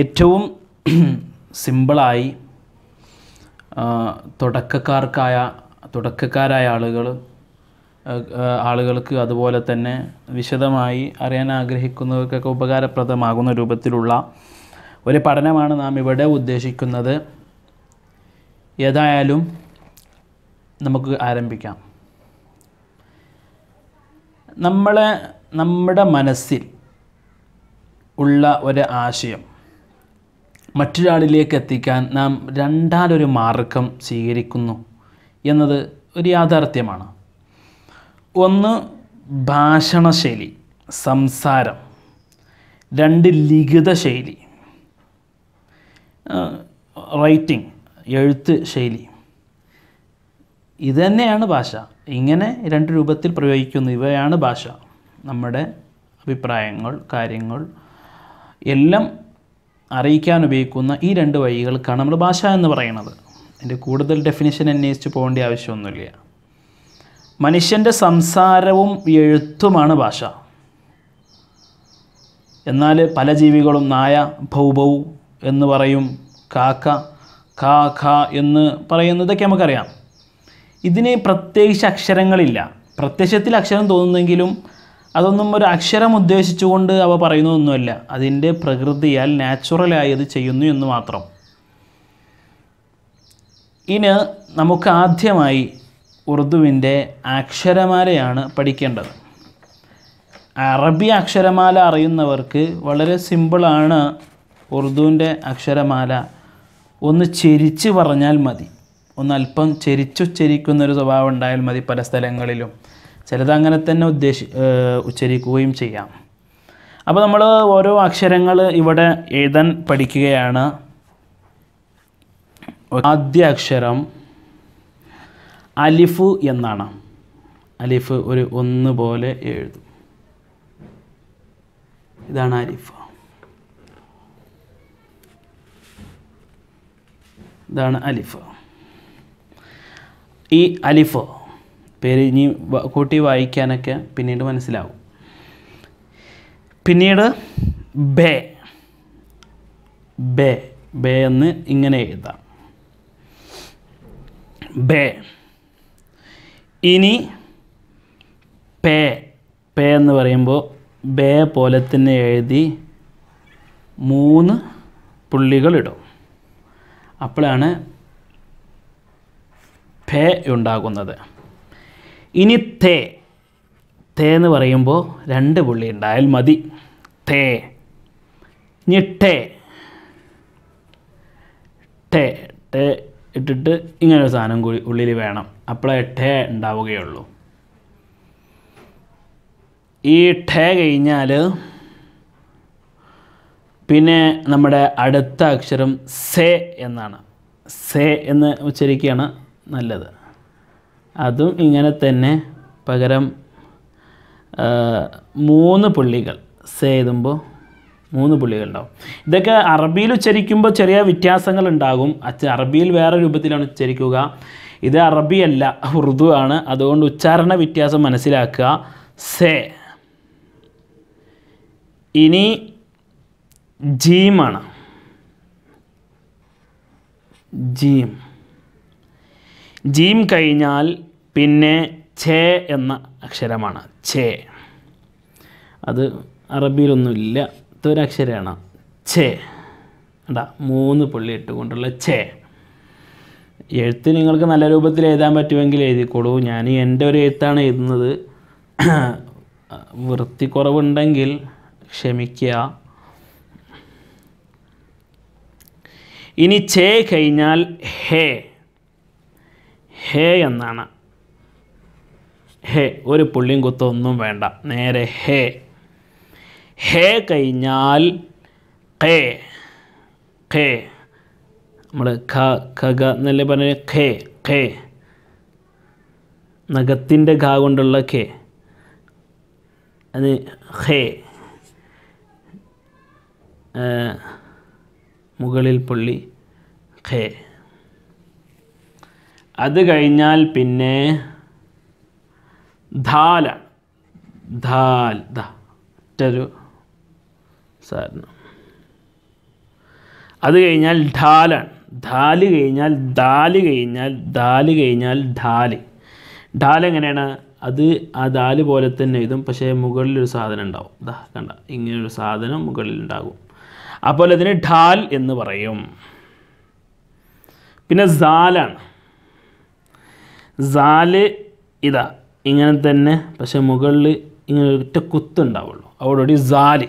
ഏറ്റവും സിമ്പിളായി തുടക്കക്കാർക്കായ തുടക്കക്കാരായ ആളുകൾ ആളുകൾക്ക് അതുപോലെ തന്നെ വിശദമായി അറിയാൻ ആഗ്രഹിക്കുന്നവർക്കൊക്കെ ഉപകാരപ്രദമാകുന്ന രൂപത്തിലുള്ള ഒരു പഠനമാണ് നാം ഇവിടെ ഉദ്ദേശിക്കുന്നത് ഏതായാലും നമുക്ക് ആരംഭിക്കാം നമ്മളെ നമ്മുടെ മനസ്സിൽ ഉള്ള ഒരു ആശയം മറ്റൊരാളിലേക്ക് എത്തിക്കാൻ നാം രണ്ടാലൊരു മാർഗം സ്വീകരിക്കുന്നു എന്നത് ഒരു യാഥാർത്ഥ്യമാണ് ഒന്ന് ഭാഷണശൈലി സംസാരം രണ്ട് ലിഖിത ശൈലി റൈറ്റിംഗ് എഴുത്ത് ശൈലി ഇത് തന്നെയാണ് ഭാഷ ഇങ്ങനെ രണ്ട് രൂപത്തിൽ പ്രയോഗിക്കുന്നു ഇവയാണ് ഭാഷ നമ്മുടെ അഭിപ്രായങ്ങൾ കാര്യങ്ങൾ എല്ലാം അറിയിക്കാൻ ഉപയോഗിക്കുന്ന ഈ രണ്ട് വഴികൾക്കാണ് നമ്മൾ ഭാഷ എന്ന് പറയുന്നത് അതിൻ്റെ കൂടുതൽ ഡെഫിനിഷൻ അന്വേഷിച്ച് പോകേണ്ട ആവശ്യമൊന്നുമില്ല മനുഷ്യൻ്റെ സംസാരവും എഴുത്തുമാണ് ഭാഷ എന്നാൽ പല ജീവികളും നായ ഭൗഭൗ എന്ന് പറയും കാക്ക കാ ഖ എന്ന് പറയുന്നതൊക്കെ നമുക്കറിയാം ഇതിന് പ്രത്യേകിച്ച് അക്ഷരങ്ങളില്ല പ്രത്യക്ഷത്തിൽ അക്ഷരം തോന്നുന്നെങ്കിലും അതൊന്നും ഒരു അക്ഷരം ഉദ്ദേശിച്ചുകൊണ്ട് അവ പറയുന്നതൊന്നുമല്ല അതിൻ്റെ പ്രകൃതിയാൽ നാച്ചുറലായി അത് ചെയ്യുന്നു എന്ന് മാത്രം ഇനി നമുക്ക് ആദ്യമായി ഉറുദുവിൻ്റെ അക്ഷരമാലയാണ് പഠിക്കേണ്ടത് അറബി അക്ഷരമാല അറിയുന്നവർക്ക് വളരെ സിമ്പിളാണ് ഉറുദുവിൻ്റെ അക്ഷരമാല ഒന്ന് ചെരിച്ച് പറഞ്ഞാൽ മതി ഒന്ന് അല്പം ചെരിച്ചു സ്വഭാവം ഉണ്ടായാൽ മതി പല സ്ഥലങ്ങളിലും ചിലതങ്ങനെ തന്നെ ഉദ്ദേശി ഉച്ചരിക്കുകയും ചെയ്യാം അപ്പോൾ നമ്മൾ ഓരോ അക്ഷരങ്ങൾ ഇവിടെ എഴുതാൻ പഠിക്കുകയാണ് ആദ്യ അക്ഷരം അലിഫ് എന്നാണ് അലിഫ് ഒരു ഒന്ന് പോലെ എഴുതും ഇതാണ് അലിഫ് ഇതാണ് അലിഫ് ഈ അലിഫ് പേര് ഇനി കൂട്ടി വായിക്കാനൊക്കെ പിന്നീട് മനസ്സിലാവും പിന്നീട് ബേ ബേ ബേ എന്ന് ഇങ്ങനെ എഴുതാം ബേ ഇനി പേ പേ എന്ന് പറയുമ്പോൾ ബേ പോലെ തന്നെ എഴുതി മൂന്ന് പുള്ളികളിടും അപ്പോഴാണ് ഫേ ഉണ്ടാകുന്നത് ഇനി തേ തേ എന്ന് പറയുമ്പോൾ രണ്ട് പുള്ളി ഉണ്ടായാൽ മതി തേ ഞെട്ടേ ടേ ടേ ഇട്ടിട്ട് ഇങ്ങനൊരു സാധനം കൂടി ഉള്ളിൽ വേണം അപ്പോഴേ ടേ ഉണ്ടാവുകയുള്ളൂ ഈ ടേ കഴിഞ്ഞാൽ പിന്നെ നമ്മുടെ അടുത്ത അക്ഷരം സേ എന്നാണ് സേ എന്ന് ഉച്ചരിക്കുകയാണ് നല്ലത് അതും ഇങ്ങനെ തന്നെ പകരം മൂന്ന് പുള്ളികൾ സേതുമ്പോൾ മൂന്ന് പുള്ളികളുണ്ടാവും ഉണ്ടാവും ഇതൊക്കെ അറബിയിൽ ഉച്ചരിക്കുമ്പോൾ ചെറിയ വ്യത്യാസങ്ങൾ ഉണ്ടാകും അറബിയിൽ വേറെ രൂപത്തിലാണ് ഉച്ചരിക്കുക ഇത് അറബിയല്ല ഉറുദു ആണ് അതുകൊണ്ട് ഉച്ചാരണ വ്യത്യാസം മനസ്സിലാക്കുക സേ ഇനി ജീമാണ് ജീം ജീം കഴിഞ്ഞാൽ പിന്നെ ഛേ എന്ന അക്ഷരമാണ് ഛേ അത് അറബിയിലൊന്നുമില്ല ഇത്തൊരക്ഷരമാണ് ഛേ ഉണ്ടാ മൂന്ന് പുള്ളി ഇട്ടുകൊണ്ടുള്ള ഛേ എഴുത്ത് നിങ്ങൾക്ക് നല്ല രൂപത്തിൽ എഴുതാൻ പറ്റുമെങ്കിൽ എഴുതിക്കോളൂ ഞാൻ എൻ്റെ ഒരു എഴുത്താണ് എഴുതുന്നത് വൃത്തിക്കുറവുണ്ടെങ്കിൽ ക്ഷമിക്കുക ഇനി ഛേ കഴിഞ്ഞാൽ ഹേ ഹേ എന്നാണ് ഹേ ഒരു പുള്ളിയും കുത്തൊന്നും വേണ്ട നേരെ ഹേ ഹേ കഴിഞ്ഞാൽ കേ കേ നമ്മൾ ഖ ഖഗ എന്നല്ലേ പറഞ്ഞ ഖേ ഖേ നഖത്തിൻ്റെ ഖ കൊണ്ടുള്ള ഖേ അത് ഹേ മുകളിൽ പുള്ളി ഖേ അത് കഴിഞ്ഞാൽ പിന്നെ ധാല ധാൽ ദ മറ്റൊരു സാധനം അത് കഴിഞ്ഞാൽ ഢാലാണ് ധാല് കഴിഞ്ഞാൽ ദാല് കഴിഞ്ഞാൽ ദാല് കഴിഞ്ഞാൽ ഢാല് ഢാൽ എങ്ങനെയാണ് അത് ആ ദാല് പോലെ തന്നെ ഇതും പക്ഷേ മുകളിലൊരു സാധനം ഉണ്ടാവും ദാ കണ്ട ഇങ്ങനെയൊരു സാധനം മുകളിൽ ഉണ്ടാകും അപ്പോൾ അതിന് ഢാൽ എന്ന് പറയും പിന്നെ സാലാണ് സാല് ഇതാ ഇങ്ങനെ തന്നെ പക്ഷേ മുകളിൽ ഇങ്ങനെ ഒറ്റ കുത്തുണ്ടാവുള്ളൂ അവിടെ ഒരു സാല്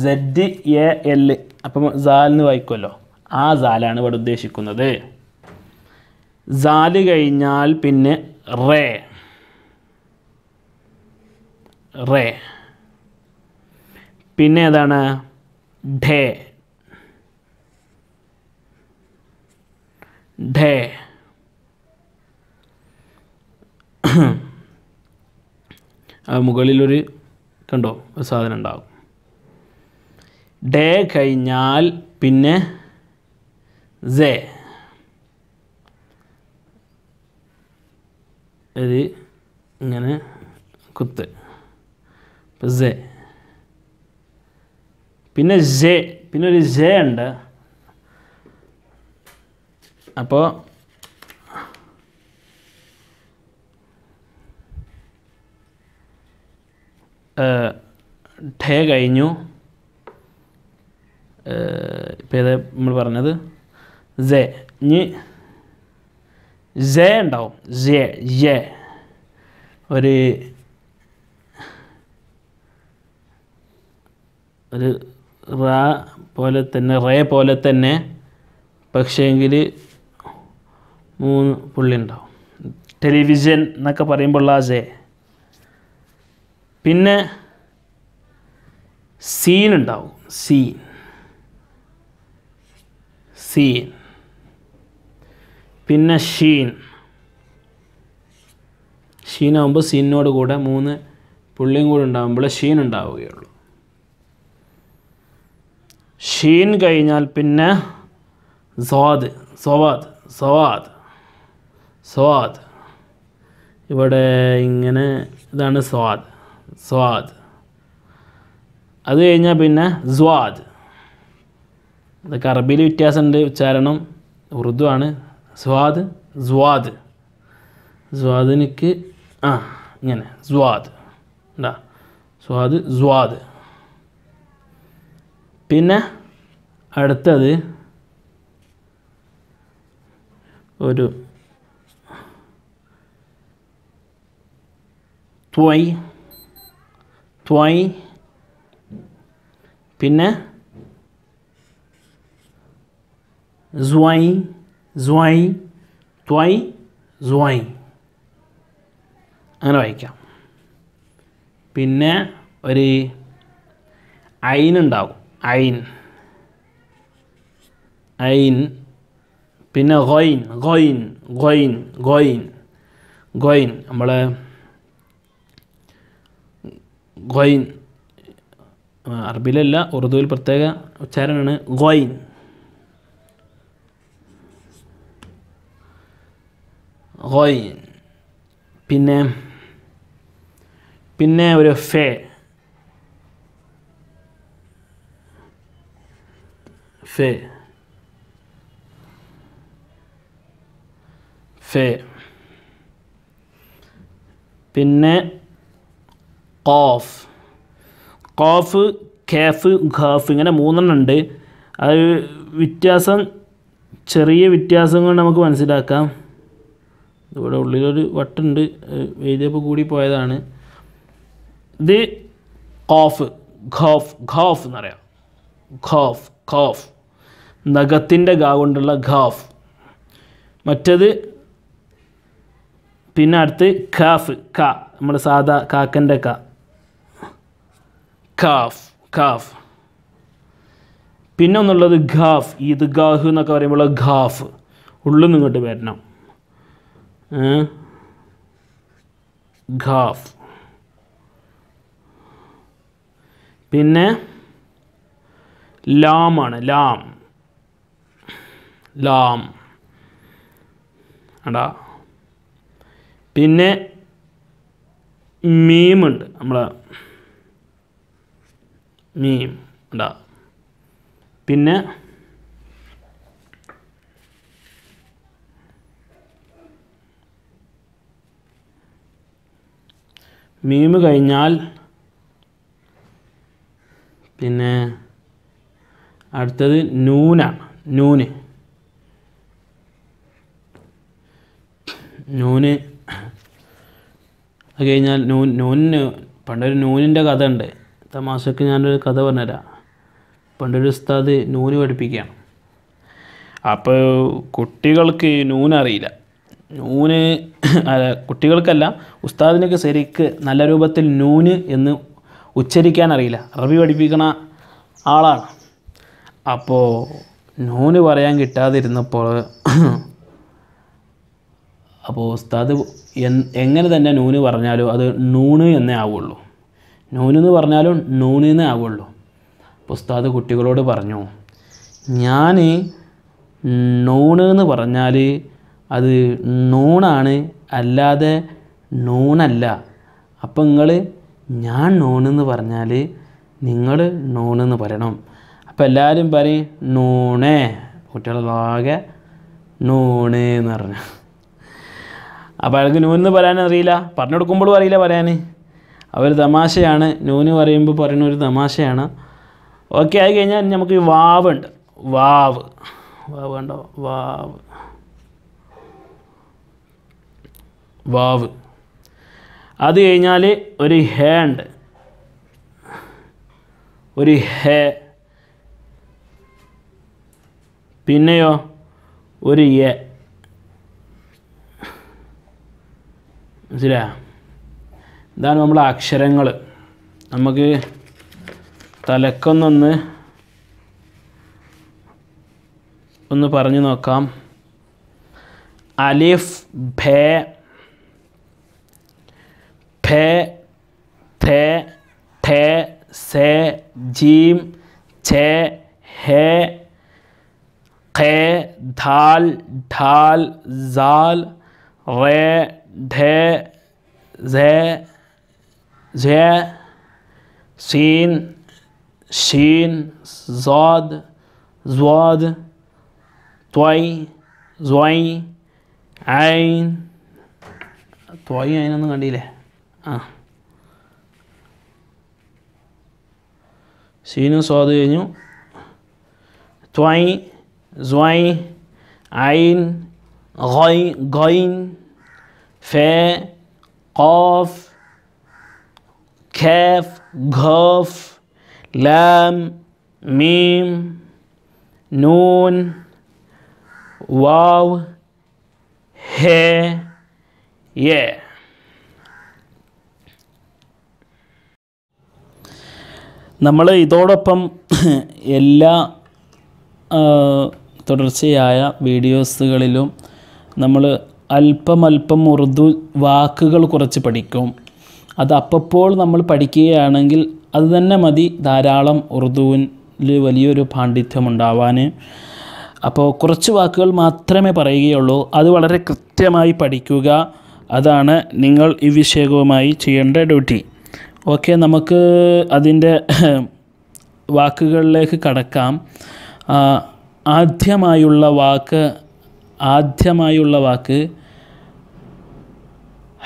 സെഡ് എ എൽ അപ്പം സാലിന് വായിക്കുമല്ലോ ആ സാലാണ് ഇവിടെ ഉദ്ദേശിക്കുന്നത് സാല് കഴിഞ്ഞാൽ പിന്നെ റേ റേ പിന്നെ ഏതാണ് ഡേ ഡേ മുകളിലൊരു കണ്ടോ ഒരു സാധനം ഉണ്ടാകും ഡേ കഴിഞ്ഞാൽ പിന്നെ സേ അത് ഇങ്ങനെ കുത്ത് സേ പിന്നെ ജേ പിന്നെ ഒരു ജേ ഉണ്ട് അപ്പോൾ ഠേ കഴിഞ്ഞു ഇപ്പം ഇത് നമ്മൾ പറഞ്ഞത് ജേ ഞ് ജേ ഉണ്ടാവും ജെ ജെ ഒരു ഒരു റാ പോലെ തന്നെ റേ പോലെ തന്നെ പക്ഷേങ്കിൽ മൂന്ന് പുള്ളി ഉണ്ടാവും ടെലിവിഷൻ എന്നൊക്കെ പറയുമ്പോൾ ആ ജേ പിന്നെ സീൻ ഉണ്ടാവും സീൻ സീൻ പിന്നെ ഷീൻ ഷീനാകുമ്പോൾ സീനോട് കൂടെ മൂന്ന് പുള്ളിയും കൂടെ ഉണ്ടാകുമ്പോൾ ഷീൻ ഉണ്ടാവുകയുള്ളു ഷീൻ കഴിഞ്ഞാൽ പിന്നെ സ്വാദ് സ്വാദ് സ്വാദ് സ്വാദ് ഇവിടെ ഇങ്ങനെ ഇതാണ് സ്വാദ് സ്വാദ് അത് കഴിഞ്ഞാൽ പിന്നെ സ്വാദ് ഇതൊക്കെ അറബിയിൽ വ്യത്യാസമുണ്ട് ഉച്ചാരണം ഉറുദു ആണ് സ്വാദ് സ്വാദ് സ്വാദിനിക്ക് ആ ഇങ്ങനെ സ്വാദ് ഉണ്ടാ സ്വാദ് സ്വാദ് പിന്നെ അടുത്തത് ഒരു ത്വയ് ட்வை பின்ன ஜுவை ஜுவை ட்வை ജുവൈ അങ്ങനെ വായിക്കാം പിന്നെ ഒരു ഐൻ ഉണ്ടാകും ഐൻ ഐൻ പിന്നെ ഗൊയിൻ ഗൊയിൻ ഗൊയിൻ ഗൊയിൻ ഗൊയിൻ നമ്മൾ ഗൊയിൻ അറബിയിലല്ല ഉറുദുവിൽ പ്രത്യേക ഉച്ചാരണമാണ് ഗൊയിൻ ഗൊയിൻ പിന്നെ പിന്നെ ഒരു ഫേ ഫേ ഫേ പിന്നെ കോഫ് കോഫ് കേഫ് ഖാഫ് ഇങ്ങനെ മൂന്നെണ്ണം ഉണ്ട് അത് വ്യത്യാസം ചെറിയ വ്യത്യാസങ്ങൾ നമുക്ക് മനസ്സിലാക്കാം ഇവിടെ ഉള്ളിലൊരു വട്ടുണ്ട് വേദിയപ്പ് കൂടി പോയതാണ് ഇത് കോഫ് ഖോഫ് ഖോഫ് എന്നറിയാം ഖോഫ് ഖോഫ് നഖത്തിൻ്റെ ഗാ കൊണ്ടുള്ള ഖാഫ് മറ്റത് പിന്നെ അടുത്ത് ഖാഫ് ക നമ്മുടെ സാധാ കാക്കൻ്റെ ക കാഫ് കാഫ് പിന്നെ ഒന്നുള്ളത് ഖാഫ് ഈദ് ഖാഹ് എന്നൊക്കെ പറയുമ്പോൾ ഖാഫ് ഉള്ളിൽ നിന്നിങ്ങോട്ട് വരണം ഖാഫ് പിന്നെ ലാമാണ് ലാം ലാം അടാ പിന്നെ മീമുണ്ട് നമ്മളെ മീം ഉണ്ടാ പിന്നെ മീമ് കഴിഞ്ഞാൽ പിന്നെ അടുത്തത് നൂനാണ് നൂന് നൂന് അത് കഴിഞ്ഞാൽ നൂൻ നൂനിന് പണ്ടൊരു നൂനിൻ്റെ കഥ ഉണ്ട് തമാശക്ക് ഞാനൊരു കഥ പറഞ്ഞുതരാം പണ്ടൊരു ഉസ്താദ് നൂന് പഠിപ്പിക്കുകയാണ് അപ്പോൾ കുട്ടികൾക്ക് നൂനറിയില്ല നൂന് കുട്ടികൾക്കല്ല ഉസ്താദിനൊക്കെ ശരിക്ക് നല്ല രൂപത്തിൽ നൂന് എന്ന് ഉച്ചരിക്കാൻ അറിയില്ല അറബി പഠിപ്പിക്കണ ആളാണ് അപ്പോൾ നൂന് പറയാൻ കിട്ടാതിരുന്നപ്പോൾ അപ്പോൾ ഉസ്താദ് എങ്ങനെ തന്നെ നൂന് പറഞ്ഞാലും അത് നൂണ് എന്നേ ആവുള്ളൂ നൂനെന്ന് പറഞ്ഞാലും നൂനെന്ന് ആവുള്ളൂ അപ്പോൾ ഉസ്താദ് കുട്ടികളോട് പറഞ്ഞു ഞാൻ നൂണ് എന്ന് പറഞ്ഞാൽ അത് നൂണാണ് അല്ലാതെ നൂണല്ല അപ്പം നിങ്ങൾ ഞാൻ നൂണെന്ന് പറഞ്ഞാൽ നിങ്ങൾ നൂണെന്ന് പറയണം അപ്പം എല്ലാവരും പറയും നൂണേ കുട്ടികളാകെ നൂണേ എന്ന് പറഞ്ഞു അപ്പോൾ അയാൾക്ക് നൂനെന്ന് പറയാനറിയില്ല പറഞ്ഞു കൊടുക്കുമ്പോഴും അറിയില്ല പറയാൻ അവർ തമാശയാണ് നൂന് പറയുമ്പോൾ പറയുന്ന ഒരു തമാശയാണ് ഓക്കെ ആയി കഴിഞ്ഞാൽ നമുക്ക് ഈ വാവ് ഉണ്ട് വാവ് വാവ് കണ്ടോ വാവ് വാവ് അത് കഴിഞ്ഞാൽ ഒരു ഹേ ഉണ്ട് ഒരു ഹേ പിന്നെയോ ഒരു എ മനസ്സിലായോ ഇതാണ് നമ്മളെ അക്ഷരങ്ങൾ നമുക്ക് തലക്കൊന്നൊന്ന് ഒന്ന് പറഞ്ഞു നോക്കാം അലിഫ് ഭേ ഫേ ഥേ ഠേ സേ ജീം ഛേ ഹേ ഖേ ധാൽ ഢാൽ ഝാൽ റേ ധേ ഝേ ذا سين شين زاد زواد طوي زوي عين طوي عينൊന്നും കണ്ടില്ലേ اه സീനും സ്വാദ് കഴിഞ്ഞു ത്വൈ ത്വൈ ഐൻ غين غين فاء قاف كاف غاف ലാം മീം نون വാവ് ഹേ യേ നമ്മൾ ഇതോടൊപ്പം എല്ലാ തുടർച്ചയായ വീഡിയോസുകളിലും നമ്മൾ അല്പമല്പം ഉറുദു വാക്കുകൾ കുറച്ച് പഠിക്കും അത് അപ്പോൾ നമ്മൾ പഠിക്കുകയാണെങ്കിൽ അത് തന്നെ മതി ധാരാളം ഉറുദുവിൽ വലിയൊരു പാണ്ഡിത്യമുണ്ടാവാൻ അപ്പോൾ കുറച്ച് വാക്കുകൾ മാത്രമേ പറയുകയുള്ളൂ അത് വളരെ കൃത്യമായി പഠിക്കുക അതാണ് നിങ്ങൾ ഈ വിഷയവുമായി ചെയ്യേണ്ട ഡ്യൂട്ടി ഓക്കെ നമുക്ക് അതിൻ്റെ വാക്കുകളിലേക്ക് കടക്കാം ആദ്യമായുള്ള വാക്ക് ആദ്യമായുള്ള വാക്ക്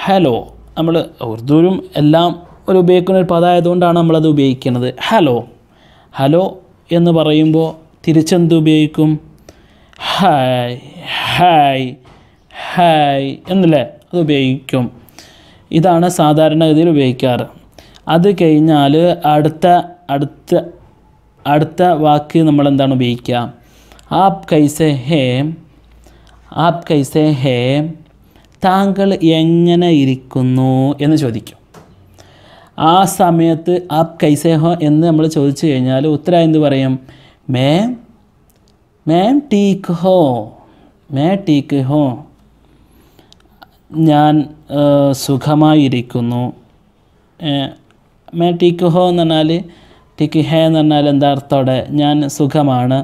ഹലോ നമ്മൾ ഉറുദുവിലും എല്ലാം ഒരു ഉപയോഗിക്കുന്ന ഒരു പദമായതുകൊണ്ടാണ് നമ്മളത് ഉപയോഗിക്കുന്നത് ഹലോ ഹലോ എന്ന് പറയുമ്പോൾ തിരിച്ചെന്ത് ഉപയോഗിക്കും ഹായ് ഹായ് ഹായ് എന്നല്ലേ അത് ഉപയോഗിക്കും ഇതാണ് സാധാരണ ഉപയോഗിക്കാറ് അത് കഴിഞ്ഞാൽ അടുത്ത അടുത്ത അടുത്ത വാക്ക് നമ്മൾ എന്താണ് ഉപയോഗിക്കുക ആപ് കൈസെ ഹേ ആപ് കൈസെ ഹേ താങ്കൾ എങ്ങനെ ഇരിക്കുന്നു എന്ന് ചോദിക്കും ആ സമയത്ത് ആപ് കൈസേഹോ എന്ന് നമ്മൾ ചോദിച്ചു കഴിഞ്ഞാൽ ഉത്തരം എന്ത് പറയും മേം മേം ടീക്ക് ഹോ മേ ടീക്ക് ഹോ ഞാൻ സുഖമായിരിക്കുന്നു മേ ടീക്ക് ഹോ എന്ന് പറഞ്ഞാൽ ടീക്ക് ഹേ എന്ന് പറഞ്ഞാൽ എന്താ അർത്ഥത്തോടെ ഞാൻ സുഖമാണ്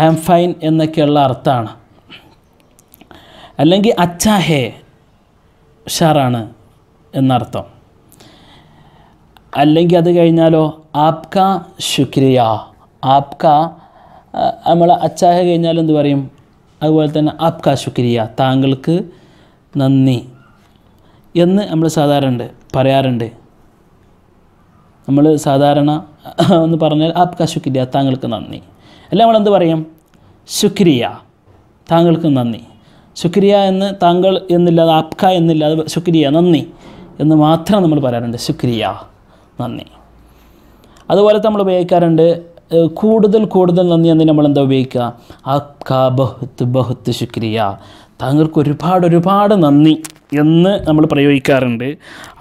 ഐ ആം ഫൈൻ എന്നൊക്കെയുള്ള അർത്ഥമാണ് അല്ലെങ്കിൽ അച്ഛാ ഹേ ഉഷാറാണ് എന്നർത്ഥം അല്ലെങ്കിൽ അത് കഴിഞ്ഞാലോ ആപ്ക ശുക്രിയ ആപ്ക നമ്മൾ അച്ചാഹ കഴിഞ്ഞാൽ എന്ത് പറയും അതുപോലെ തന്നെ ആപ്ക ശുക്രിയ താങ്കൾക്ക് നന്ദി എന്ന് നമ്മൾ സാധാരണ പറയാറുണ്ട് നമ്മൾ സാധാരണ എന്ന് പറഞ്ഞാൽ ആപ്ക ശുക്രിയ താങ്കൾക്ക് നന്ദി അല്ല നമ്മളെന്ത് പറയും ശുക്രിയ താങ്കൾക്ക് നന്ദി ശുക്രിയ എന്ന് താങ്കൾ എന്നില്ലാതെ ആപ്ക എന്നില്ലാതെ ശുക്രിയ നന്ദി എന്ന് മാത്രം നമ്മൾ പറയാറുണ്ട് ശുക്രിയ നന്ദി അതുപോലെ നമ്മൾ ഉപയോഗിക്കാറുണ്ട് കൂടുതൽ കൂടുതൽ നന്ദി എന്ന് നമ്മൾ എന്താ ഉപയോഗിക്കുക ആപ്ക ബഹുത്ത് ബഹുത്ത് ശുക്രിയ താങ്കൾക്ക് ഒരുപാട് ഒരുപാട് നന്ദി എന്ന് നമ്മൾ പ്രയോഗിക്കാറുണ്ട്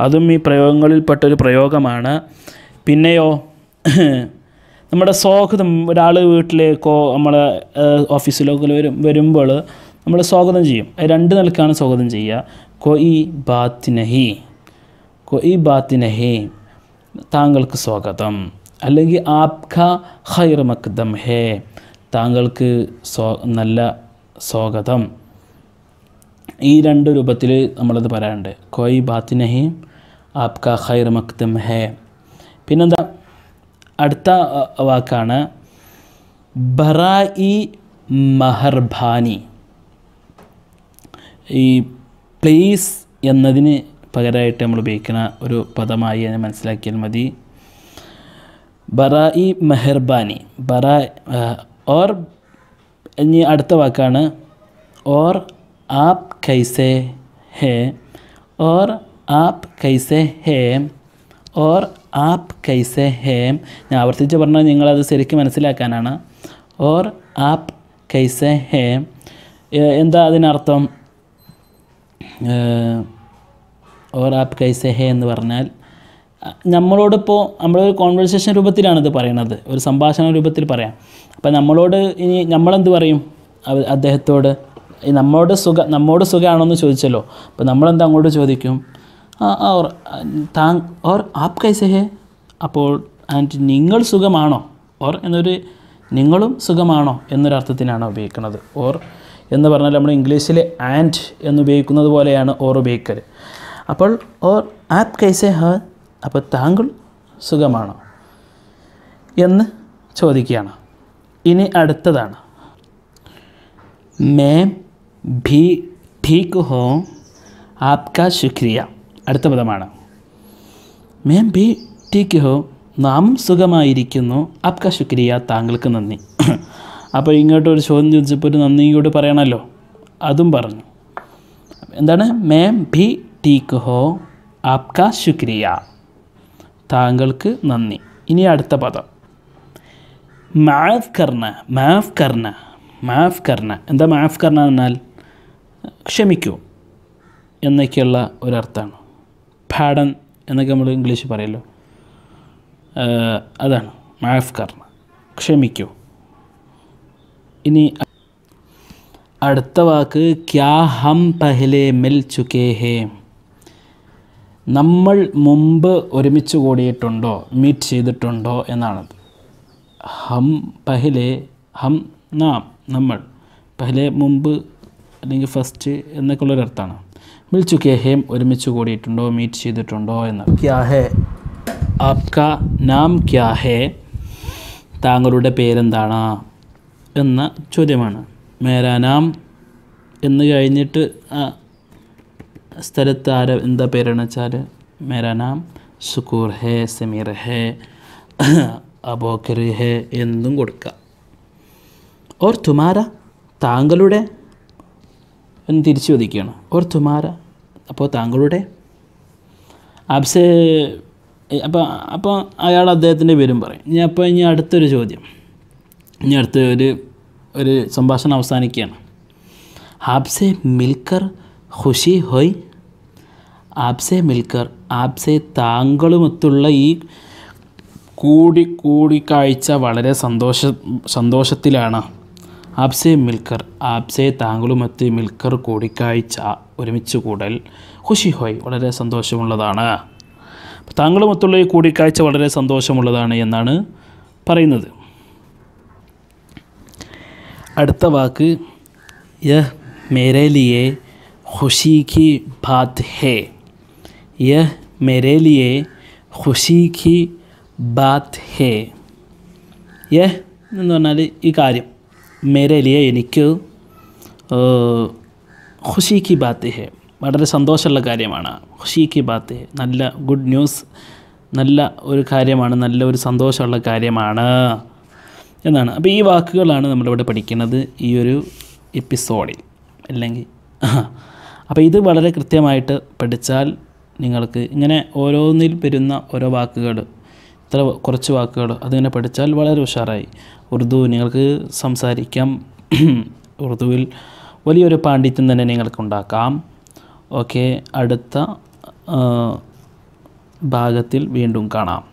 അതും ഈ പ്രയോഗങ്ങളിൽപ്പെട്ടൊരു പ്രയോഗമാണ് പിന്നെയോ നമ്മുടെ സോഹൃതം ഒരാൾ വീട്ടിലേക്കോ നമ്മളെ ഓഫീസിലേക്കോ വരും വരുമ്പോൾ നമ്മൾ സ്വാഗതം ചെയ്യും രണ്ട് നിലക്കാണ് സ്വാഗതം ചെയ്യുക കൊയി ബാത്തിനഹി കൊയി ബാത്തിനഹി താങ്കൾക്ക് സ്വാഗതം അല്ലെങ്കിൽ ആപ്ക ഹൈർ മക്ദം ഹേ താങ്കൾക്ക് സ്വ നല്ല സ്വാഗതം ഈ രണ്ട് രൂപത്തിൽ നമ്മളത് പറയാറുണ്ട് കൊയ് ബാത്തിനഹി ആപ്ക ഹൈർ മക്ദം ഹേ പിന്നെന്താ അടുത്ത വാക്കാണ് ബറായി മഹർഭാനി ഈ പ്ലേസ് എന്നതിന് പകരമായിട്ട് നമ്മൾ ഉപയോഗിക്കുന്ന ഒരു പദമായി അതിനെ മനസ്സിലാക്കിയാൽ മതി ബറായി മെഹർബാനി ബറ ഓർ ഇനി അടുത്ത വാക്കാണ് ഓർ ആപ് കൈസെ ഹേ ഓർ ആപ് കൈസെ ഹേ ഓർ ആപ് കൈസെ ഹേ ഞാൻ ആവർത്തിച്ച് പറഞ്ഞാൽ നിങ്ങളത് ശരിക്കും മനസ്സിലാക്കാനാണ് ഓർ ആപ് കൈസെ ഹേ എന്താ അതിനർത്ഥം ഓർ ആപ്പ് കൈസെ ഹേ എന്ന് പറഞ്ഞാൽ നമ്മളോടിപ്പോൾ നമ്മളൊരു കോൺവെർസേഷൻ രൂപത്തിലാണിത് പറയണത് ഒരു സംഭാഷണ രൂപത്തിൽ പറയാം അപ്പോൾ നമ്മളോട് ഇനി നമ്മളെന്ത് പറയും അദ്ദേഹത്തോട് നമ്മളോട് സുഖ നമ്മോട് സുഖമാണോ എന്ന് ചോദിച്ചല്ലോ അപ്പോൾ നമ്മളെന്താ അങ്ങോട്ട് ചോദിക്കും ഓർ താങ് ഓർ ആപ്പ് കൈസെ ഹേ അപ്പോൾ ആൻഡ് നിങ്ങൾ സുഖമാണോ ഓർ എന്നൊരു നിങ്ങളും സുഖമാണോ എന്നൊരർത്ഥത്തിനാണ് ഉപയോഗിക്കുന്നത് ഓർ എന്ന് പറഞ്ഞാൽ നമ്മൾ ഇംഗ്ലീഷിൽ ആൻഡ് ഉപയോഗിക്കുന്നത് പോലെയാണ് ഓർ ഉപയോഗിക്കൽ അപ്പോൾ ഓർ ആപ്പ് കൈസേ ഹ അപ്പോൾ താങ്കൾ സുഖമാണോ എന്ന് ചോദിക്കുകയാണ് ഇനി അടുത്തതാണ് മേ ഭി ठीक ഹോ आपका ശുക്രിയ അടുത്ത പദമാണ് മേം ബി ടീക്ക് ഹോ നാം സുഖമായിരിക്കുന്നു ആപ്ക ശുക്രിയ താങ്കൾക്ക് നന്ദി അപ്പോൾ ഇങ്ങോട്ട് ഒരു ചോദ്യം ചോദിച്ചപ്പോൾ ഒരു നന്ദി കൂടി പറയണമല്ലോ അതും പറഞ്ഞു എന്താണ് മേം ഭി ടീക്ക് ഹോ ആപ്കാ ശുക്രിയ താങ്കൾക്ക് നന്ദി ഇനി അടുത്ത പദം മാഫ് കർണ മാഫ് കർണ മാഫ് കർണ എന്താ മാഫ് കർണ എന്നാൽ ക്ഷമിക്കൂ എന്നൊക്കെയുള്ള ഒരർത്ഥമാണ് പാഡൻ എന്നൊക്കെ നമ്മൾ ഇംഗ്ലീഷ് പറയല്ലോ അതാണ് മാഫ് കർണ ക്ഷമിക്കൂ ഇനി അടുത്ത വാക്ക് ക്യാ ഹം പഹലെ മിൽ ചുക്കേ ഹേ നമ്മൾ മുമ്പ് ഒരുമിച്ച് കൂടിയിട്ടുണ്ടോ മീറ്റ് ചെയ്തിട്ടുണ്ടോ എന്നാണ് ഹം പഹലെ ഹം നാം നമ്മൾ പഹലെ മുമ്പ് അല്ലെങ്കിൽ ഫസ്റ്റ് എന്നൊക്കെ ഉള്ളൊരർത്ഥമാണ് മിൽ ചുക്കേ ഹേം ഒരുമിച്ച് കൂടിയിട്ടുണ്ടോ മീറ്റ് ചെയ്തിട്ടുണ്ടോ എന്ന് ക്യാ ഹേ ആപ്ക നാം ക്യാ ഹേ താങ്കളുടെ പേരെന്താണ് എന്ന ചോദ്യമാണ് മേരാനാം എന്ന് കഴിഞ്ഞിട്ട് ആ സ്ഥലത്ത് ആര എന്താ പേരാണ് വെച്ചാൽ മേരാനാം സുക്കൂർ ഹേ സെമീർ ഹേ അബോക്കർ ഹേ എന്നും കൊടുക്കുക ഓർ തുമാര താങ്കളുടെ എന്ന് തിരിച്ചു ചോദിക്കുകയാണ് ഓർ തുമാര അപ്പോൾ താങ്കളുടെ ആപ്സെ അപ്പോൾ അപ്പോൾ അയാൾ അദ്ദേഹത്തിൻ്റെ പേരും പറയും ഇനി അപ്പോൾ ഇനി അടുത്തൊരു ചോദ്യം ഇനി അടുത്ത ഒരു ഒരു സംഭാഷണം അവസാനിക്കുകയാണ് ആപ്സെ മിൽക്കർ ഖുഷി ഹൊയ് ആപ്സെ മിൽക്കർ ആപ്സെ താങ്കളുമൊത്തുള്ള ഈ കൂടി കൂടിക്കാഴ്ച വളരെ സന്തോഷ സന്തോഷത്തിലാണ് ആപ്സെ മിൽക്കർ ആപ്സെ താങ്കളുമൊത്ത് മിൽക്കർ കൂടിക്കാഴ്ച ഒരുമിച്ച് കൂടൽ ഖുഷി ഹോയ് വളരെ സന്തോഷമുള്ളതാണ് താങ്കളുമൊത്തുള്ള ഈ കൂടിക്കാഴ്ച വളരെ സന്തോഷമുള്ളതാണ് എന്നാണ് പറയുന്നത് അടുത്ത വാക്ക് യഹ് മേരെ ഖുഷി കി ബാത് ഹേ യഹ് മേരെ ഖുഷി കി ബാത് ഹേ യഹ് എന്ന് പറഞ്ഞാൽ ഈ കാര്യം മേരെ എനിക്ക് ഖുഷി കി ബാത്ത് ഹേ വളരെ സന്തോഷമുള്ള കാര്യമാണ് ഖുഷി കി ബാത്ത് ഹേ നല്ല ഗുഡ് ന്യൂസ് നല്ല ഒരു കാര്യമാണ് നല്ല ഒരു സന്തോഷമുള്ള കാര്യമാണ് എന്നാണ് അപ്പോൾ ഈ വാക്കുകളാണ് നമ്മളിവിടെ പഠിക്കുന്നത് ഈ ഒരു എപ്പിസോഡിൽ അല്ലെങ്കിൽ അപ്പോൾ ഇത് വളരെ കൃത്യമായിട്ട് പഠിച്ചാൽ നിങ്ങൾക്ക് ഇങ്ങനെ ഓരോന്നിൽ വരുന്ന ഓരോ വാക്കുകൾ ഇത്ര കുറച്ച് വാക്കുകൾ അതിങ്ങനെ പഠിച്ചാൽ വളരെ ഉഷാറായി ഉറുദു നിങ്ങൾക്ക് സംസാരിക്കാം ഉറുദുവിൽ വലിയൊരു പാണ്ഡിത്യം തന്നെ നിങ്ങൾക്ക് ഉണ്ടാക്കാം ഓക്കെ അടുത്ത ഭാഗത്തിൽ വീണ്ടും കാണാം